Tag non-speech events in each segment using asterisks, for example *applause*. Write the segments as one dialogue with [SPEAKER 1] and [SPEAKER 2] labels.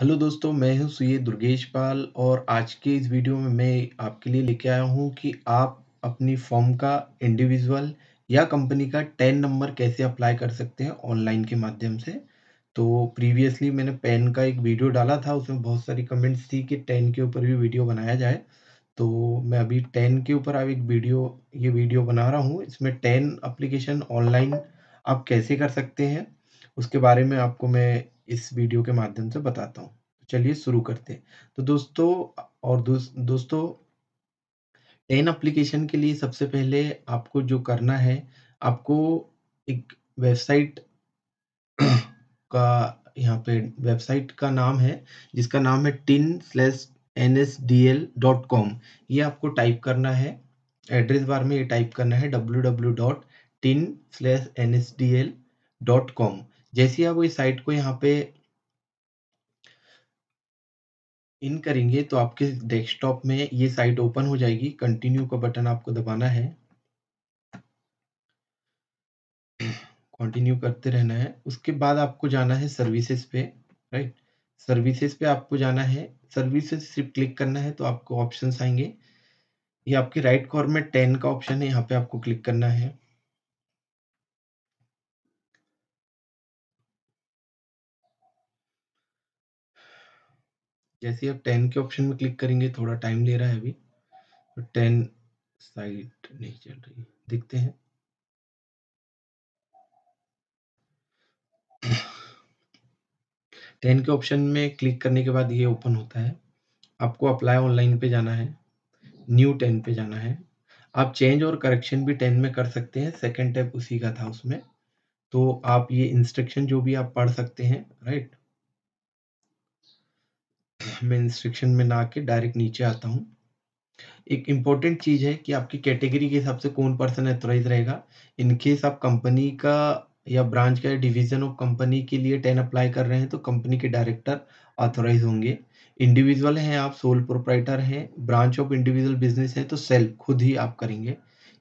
[SPEAKER 1] Hello दोस्तों मैं हूं सुये दुर्गेश पाल और आज के इस वीडियो में मैं आपके लिए लेके आया हूं कि आप अपनी फॉर्म का इंडिविजुअल या कंपनी का टेन नंबर कैसे अप्लाई कर सकते हैं ऑनलाइन के माध्यम से तो प्रीवियसली मैंने पेन का एक वीडियो डाला था उसमें बहुत सारी कमेंट्स थी कि टेन के ऊपर भी वीडियो बनाया जाए तो मैं अभी टेन के ऊपर आप एक वीडियो ये वीडियो बना रहा हूँ इसमें टेन अप्लीकेशन ऑनलाइन आप कैसे कर सकते हैं उसके बारे में आपको मैं इस वीडियो के माध्यम से बताता हूँ तो चलिए शुरू करते हैं तो दोस्तों और दोस्तों टेन अप्लीकेशन के लिए सबसे पहले आपको जो करना है आपको एक वेबसाइट *clears throat* का यहाँ पे वेबसाइट का नाम है जिसका नाम है TIN slash N S D L dot com ये आपको टाइप करना है एड्रेस बार में ये टाइप करना है W W dot TIN slash N S D L dot com जैसे आप इस साइट को यहाँ पे इन करेंगे तो आपके डेस्कटॉप में ये साइट ओपन हो जाएगी कंटिन्यू का बटन आपको दबाना है कंटिन्यू करते रहना है उसके बाद आपको जाना है सर्विसेज पे राइट सर्विसेज पे आपको जाना है सर्विसेज सिर्फ क्लिक करना है तो आपको ऑप्शन आएंगे ये आपके राइट कॉर्नर में टेन का ऑप्शन है यहाँ पे आपको क्लिक करना है जैसे आप टेन के ऑप्शन में क्लिक करेंगे थोड़ा टाइम ले रहा है अभी तो टेन साइट नहीं चल रही देखते हैं टेन के ऑप्शन में क्लिक करने के बाद ये ओपन होता है आपको अप्लाई ऑनलाइन पे जाना है न्यू टेन पे जाना है आप चेंज और करेक्शन भी टेन में कर सकते हैं सेकेंड टेप उसी का था उसमें तो आप ये इंस्ट्रक्शन जो भी आप पढ़ सकते हैं राइट right? मैं इंस्ट्रक्शन में ना के डायरेक्ट नीचे आता हूँ एक इम्पोर्टेंट चीज़ है कि आपकी कैटेगरी के हिसाब से कौन पर्सन एथोराइज रहेगा इनकेस आप कंपनी का या ब्रांच का डिवीजन ऑफ कंपनी के लिए टेन अप्लाई कर रहे हैं तो कंपनी के डायरेक्टर ऑथोराइज होंगे इंडिविजुअल हैं आप सोल प्रोप्राइटर हैं ब्रांच ऑफ इंडिविजुअल बिजनेस है तो सेल खुद ही आप करेंगे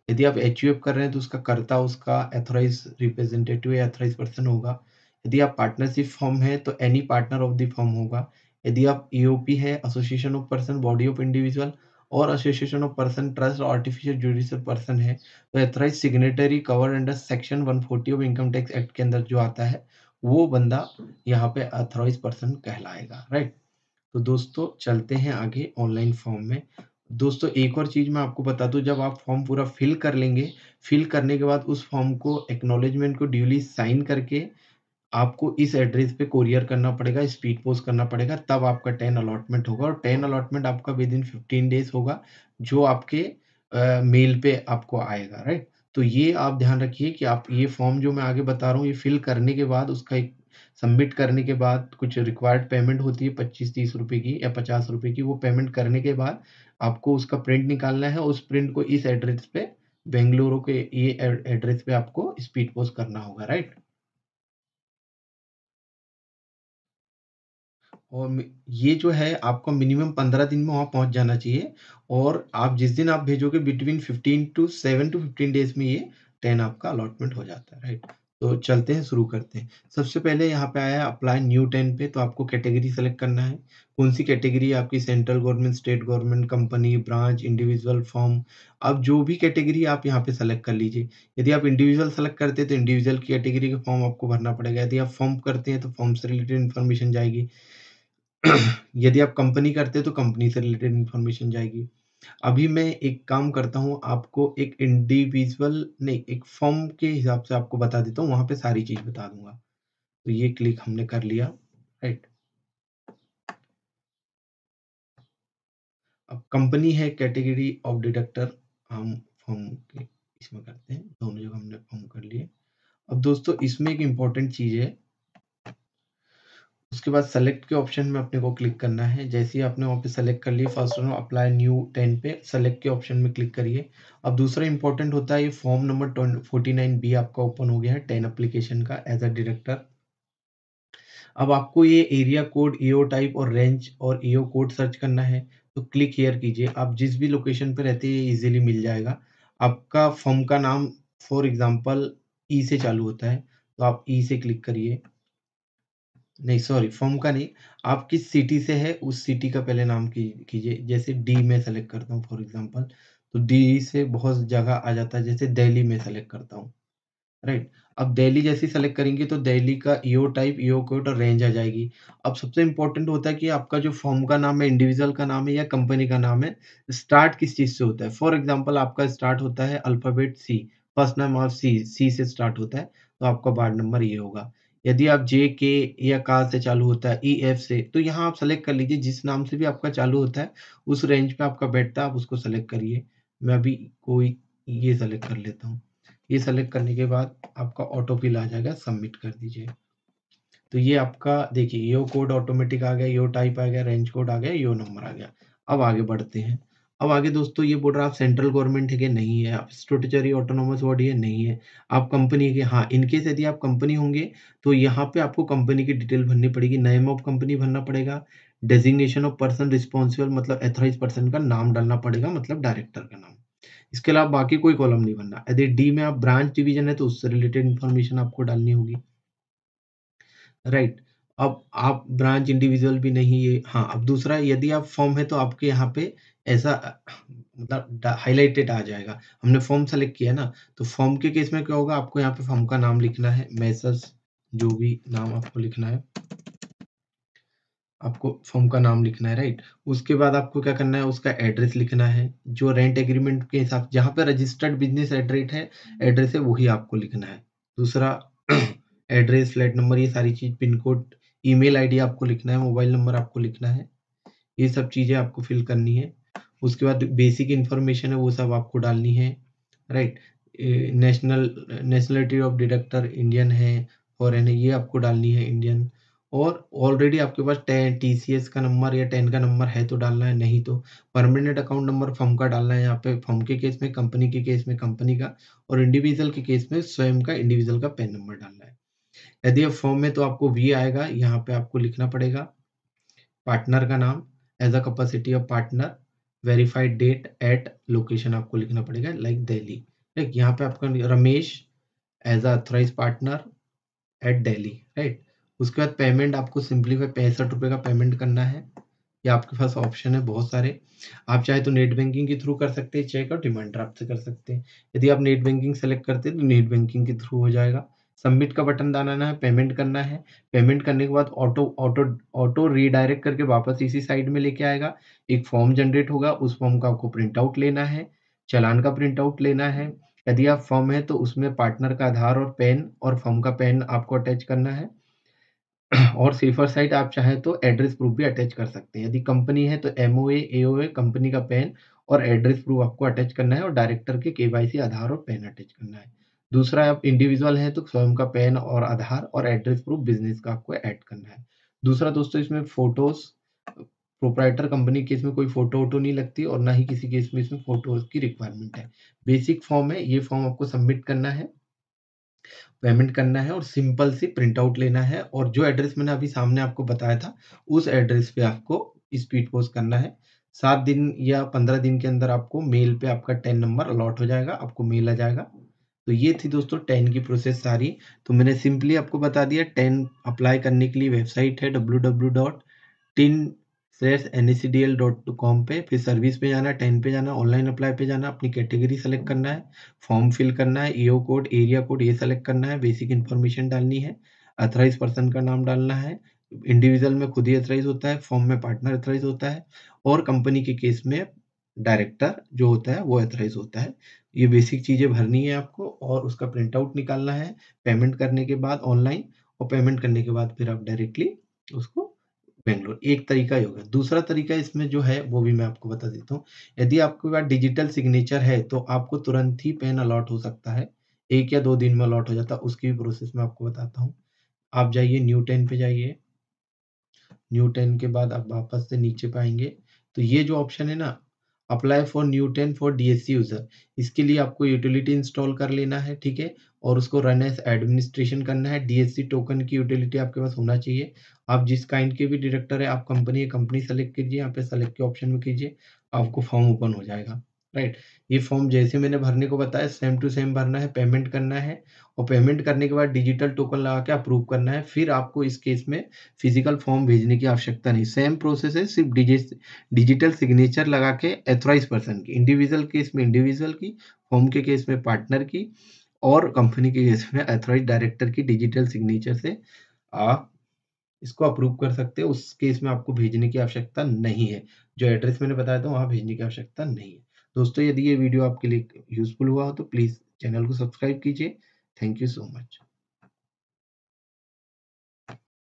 [SPEAKER 1] यदि आप एच कर रहे हैं तो उसका कर्ता उसका एथोराइज रिप्रेजेंटेटिव या एथोराइज पर्सन होगा यदि आप पार्टनरशिप फॉर्म है तो any partner of the firm होगा यदि आप ईओपी e है association of person body of individual और एसोसिएशन ऑफ पर्सन ट्रस्ट और आर्टिफिशियल जुडिशियल पर्सन है तो authorize signatory cover under section 140 of income tax act के अंदर जो आता है वो बंदा यहाँ पे अथोराइज पर्सन कहलाएगा राइट तो दोस्तों चलते हैं आगे ऑनलाइन फॉर्म में दोस्तों एक और चीज़ मैं आपको बता दूं जब आप फॉर्म पूरा फिल कर लेंगे फिल करने के बाद उस फॉर्म को एक्नोलेजमेंट को ड्यूली साइन करके आपको इस एड्रेस पे कोरियर करना पड़ेगा स्पीड पोस्ट करना पड़ेगा तब आपका टेन अलॉटमेंट होगा और टेन अलॉटमेंट आपका विद इन फिफ्टीन डेज होगा जो आपके मेल पे आपको आएगा राइट तो ये आप ध्यान रखिए कि आप ये फॉर्म जो मैं आगे बता रहा हूँ ये फिल करने के बाद उसका एक सबमिट करने के बाद कुछ रिक्वायर्ड पेमेंट होती है पच्चीस तीस रुपये की या पचास रुपये की वो पेमेंट करने के बाद आपको उसका प्रिंट निकालना है उस प्रिंट को इस एड्रेस पे बेंगलुरु के ये एड्रेस पे आपको स्पीड पोस्ट करना होगा राइट और ये जो है आपको मिनिमम पंद्रह दिन में वहाँ पहुँच जाना चाहिए और आप जिस दिन आप भेजोगे between fifteen to seven to fifteen days में ये टेन आपका अलॉटमेंट हो जाता है राइट तो चलते हैं शुरू करते हैं सबसे पहले यहाँ पे आया अप्लाई न्यू टेन पे तो आपको कैटेगरी सेलेक्ट करना है कौन सी कैटेगरी आपकी central government state government company branch individual firm अब जो भी कैटेगरी आप यहाँ पे सेलेक्ट कर लीजिए यदि आप इंडिविजुअल सेलेक्ट करते हैं तो इंडिविजुअल की कैटेगरी का फॉर्म आपको भरना पड़ेगा यदि आप फॉर्म करते हैं तो फॉर्म से रिलेटेड इन्फॉर्मेशन जाएगी *clears throat* यदि आप कंपनी करते हैं तो कंपनी से रिलेटेड इन्फॉर्मेशन जाएगी अभी मैं एक काम करता हूँ आपको एक इंडिविजुअल नहीं एक फॉर्म के हिसाब से आपको बता देता हूँ वहां पे सारी चीज़ बता दूंगा तो ये क्लिक हमने कर लिया राइट अब कंपनी है कैटेगरी ऑफ डिडक्टर हम फॉर्म इसमें करते हैं दोनों जगह हमने फॉर्म कर लिए अब दोस्तों इसमें एक इंपॉर्टेंट चीज़ है उसके बाद सेलेक्ट के ऑप्शन में अपने को क्लिक करना है जैसे ही आपने वहाँ पे सेलेक्ट कर लिया first one apply new TAN पे सेलेक्ट के ऑप्शन में क्लिक करिए अब दूसरा इंपॉर्टेंट होता है ये form number forty nine B आपका ओपन हो गया है टेन अप्लीकेशन का एज अ डायरेक्टर अब आपको ये एरिया कोड ईओ टाइप और रेंज और ईओ कोड सर्च करना है तो क्लिक हेयर कीजिए आप जिस भी लोकेशन पर रहते हैं ये इजीली मिल जाएगा आपका फॉर्म का नाम फॉर एग्जाम्पल ई से चालू होता है तो आप ई e से क्लिक करिए नहीं सॉरी फॉर्म का नहीं आप किस सिटी से है उस सिटी का पहले नाम की- कीजिए जैसे डी में सेलेक्ट करता हूँ फॉर एग्जांपल तो डी से बहुत जगह आ जाता है जैसे दिल्ली में सेलेक्ट करता हूँ राइट अब दिल्ली जैसे सेलेक्ट करेंगे तो दिल्ली का ईओ टाइप ईओ कोड और रेंज आ जाएगी अब सबसे इंपॉर्टेंट होता है कि आपका जो फॉर्म का नाम है इंडिविजुअल का नाम है या कंपनी का नाम है स्टार्ट किस चीज़ से होता है फॉर एग्जाम्पल आपका स्टार्ट होता है alphabet C first name of C C से स्टार्ट होता है तो आपका वार्ड नंबर ये होगा यदि आप जे के या का से चालू होता है ई e, एफ से तो यहाँ आप सेलेक्ट कर लीजिए जिस नाम से भी आपका चालू होता है उस रेंज पे आपका बैठता है आप उसको सेलेक्ट करिए मैं अभी कोई ये सेलेक्ट कर लेता हूँ ये सेलेक्ट करने के बाद आपका ऑटो फिल आ जाएगा सबमिट कर दीजिए तो ये आपका देखिए यो कोड ऑटोमेटिक आ गया यो टाइप आ गया रेंज कोड आ गया यो नंबर आ गया अब आगे बढ़ते हैं अब आगे दोस्तों ये बोल रहा है आप सेंट्रल गवर्नमेंट है कि नहीं है आप स्टोटरी ऑटोनोमस बॉडी है नहीं है आप कंपनी है कि हाँ इनकेस यदि आप कंपनी होंगे तो यहाँ पे आपको कंपनी की डिटेल भरनी पड़ेगी नेम ऑफ कंपनी भरना पड़ेगा डेजिग्नेशन ऑफ पर्सन रिस्पॉन्सिबल मतलब एथोराइज पर्सन का नाम डालना पड़ेगा मतलब डायरेक्टर का नाम इसके अलावा बाकी कोई कॉलम नहीं भरना यदि डी में आप ब्रांच डिविजन है तो उससे रिलेटेड इन्फॉर्मेशन आपको डालनी होगी राइट right. अब आप ब्रांच इंडिविजुअल भी नहीं है हाँ अब दूसरा यदि आप फॉर्म है तो आपके यहाँ पे ऐसा मतलब हाईलाइटेड आ जाएगा हमने फॉर्म सेलेक्ट किया ना तो फॉर्म के केस में क्या होगा आपको यहाँ पे फॉर्म का नाम लिखना है मैसेज जो भी नाम आपको लिखना है आपको फॉर्म का नाम लिखना है राइट उसके बाद आपको क्या करना है उसका एड्रेस लिखना है जो रेंट एग्रीमेंट के हिसाब जहाँ पे रजिस्टर्ड बिजनेस एड्रेस है एड्रेस है वही आपको लिखना है दूसरा *clears throat* एड्रेस फ्लैट नंबर ये सारी चीज पिन कोड ईमेल आईडी आपको लिखना है मोबाइल नंबर आपको लिखना है ये सब चीज़ें आपको फिल करनी है उसके बाद बेसिक इन्फॉर्मेशन है वो सब आपको डालनी है right national nationality of deductor Indian है फॉरन है ये आपको डालनी है इंडियन और ऑलरेडी आपके पास टेन टी सी एस का नंबर या टेन का नंबर है तो डालना है नहीं तो परमानेंट अकाउंट नंबर फॉर्म का डालना है यहाँ पे फॉर्म के केस में कंपनी के केस में कंपनी का और इंडिविजुअल के केस में स्वयं का इंडिविजुअल का पेन नंबर डालना है यदि आप फॉर्म में तो आपको वी आएगा यहाँ पे आपको लिखना पड़ेगा पार्टनर का नाम as a capacity of partner verified date at location आपको लिखना पड़ेगा लाइक दिल्ली राइट यहाँ पे आपका Ramesh as authorize partner at Delhi right उसके बाद पेमेंट आपको सिंपली पे पैंसठ रुपये का पेमेंट करना है ये आपके पास ऑप्शन है बहुत सारे आप चाहे तो नेट बैंकिंग के थ्रू कर सकते हैं चेक और डिमांड ड्राफ्ट से कर सकते हैं यदि आप नेट बैंकिंग सेलेक्ट करते हैं तो नेट बैंकिंग के थ्रू हो जाएगा सबमिट का बटन दाना है पेमेंट करना है पेमेंट करने के बाद ऑटो ऑटो ऑटो रीडायरेक्ट करके वापस इसी साइड में लेके आएगा एक फॉर्म जनरेट होगा उस फॉर्म का आपको प्रिंट आउट लेना है चलान का प्रिंट आउट लेना है यदि आप फॉर्म है तो उसमें पार्टनर का आधार और पेन और फॉर्म का पेन आपको अटैच करना है *clears throat* और सेफर साइट आप चाहें तो एड्रेस प्रूफ भी अटैच कर सकते हैं यदि कंपनी है तो एम ओ ए कंपनी का पेन और एड्रेस प्रूफ आपको अटैच करना है और डायरेक्टर के केवाईसी आधार और पेन अटैच करना है दूसरा आप इंडिविजुअल हैं तो स्वयं का पैन और आधार और एड्रेस प्रूफ बिजनेस का आपको ऐड करना है दूसरा दोस्तों इसमें फोटोज प्रोपराइटर कंपनी केस में कोई फोटो वोटो नहीं लगती और ना ही किसी केस में इसमें फोटोज की रिक्वायरमेंट है बेसिक फॉर्म है ये फॉर्म आपको सबमिट करना है पेमेंट करना है और सिंपल सी प्रिंट आउट लेना है और जो एड्रेस मैंने अभी सामने आपको बताया था उस एड्रेस पे आपको स्पीड पोस्ट करना है सात दिन या पंद्रह दिन के अंदर आपको मेल पे आपका टेन नंबर अलॉट हो जाएगा आपको मेल आ जाएगा तो ये थी दोस्तों टेन की प्रोसेस सारी तो मैंने सिंपली आपको बता दिया टेन अप्लाई करने के लिए वेबसाइट है W W dot TIN slash N S C D L dot com पे फिर सर्विस पे जाना टेन पे जाना ऑनलाइन अप्लाई पे जाना अपनी कैटेगरी सेलेक्ट करना है फॉर्म फिल करना है ईओ कोड एरिया कोड ये सेलेक्ट करना है बेसिक इन्फॉर्मेशन डालनी है अथराइज पर्सन का नाम डालना है इंडिविजुअल में खुद ही अथराइज होता है फॉर्म में पार्टनर अथराइज होता है और कंपनी के केस में डायरेक्टर जो होता है वो अथराइज होता है ये बेसिक चीज़ें भरनी है आपको और उसका प्रिंट आउट निकालना है पेमेंट करने के बाद ऑनलाइन और पेमेंट करने के बाद फिर आप डायरेक्टली उसको बेंगलोर एक तरीका ही होगा दूसरा तरीका इसमें जो है वो भी मैं आपको बता देता हूँ यदि आपके पास डिजिटल सिग्नेचर है तो आपको तुरंत ही पेन अलॉट हो सकता है एक या दो दिन में अलॉट हो जाता है उसकी भी प्रोसेस मैं आपको बताता हूँ आप जाइए न्यू टेन पे जाइए न्यू टेन के बाद आप वापस से नीचे पाएंगे तो ये जो ऑप्शन है ना apply for new TAN for DSC user इसके लिए आपको यूटिलिटी इंस्टॉल कर लेना है ठीक है और उसको रन एस एडमिनिस्ट्रेशन करना है डीएससी टोकन की यूटिलिटी आपके पास होना चाहिए आप जिस काइंड के भी डायरेक्टर है आप कंपनी कंपनी सेलेक्ट कीजिए यहाँ पे सेलेक्ट के ऑप्शन में कीजिए आपको फॉर्म ओपन हो जाएगा राइट ये फॉर्म जैसे मैंने भरने को बताया सेम टू सेम भरना है पेमेंट करना है और पेमेंट करने के बाद डिजिटल टोकन लगा के अप्रूव करना है फिर आपको इस केस में फिजिकल फॉर्म भेजने की आवश्यकता नहीं सेम प्रोसेस है सिर्फ डिजिटल सिग्नेचर लगा के एथोराइज पर्सन की इंडिविजुअल केस में इंडिविजुअल की फॉर्म के केस में पार्टनर की और कंपनी के केस में एथोराइज डायरेक्टर की डिजिटल सिग्नेचर से आप इसको अप्रूव कर सकते हैं उस केस में आपको भेजने की आवश्यकता नहीं है जो एड्रेस मैंने बताया था वहाँ भेजने की आवश्यकता नहीं है दोस्तों यदि ये वीडियो आपके लिए यूजफुल हुआ हो तो प्लीज़ चैनल को सब्सक्राइब कीजिए थैंक यू सो मच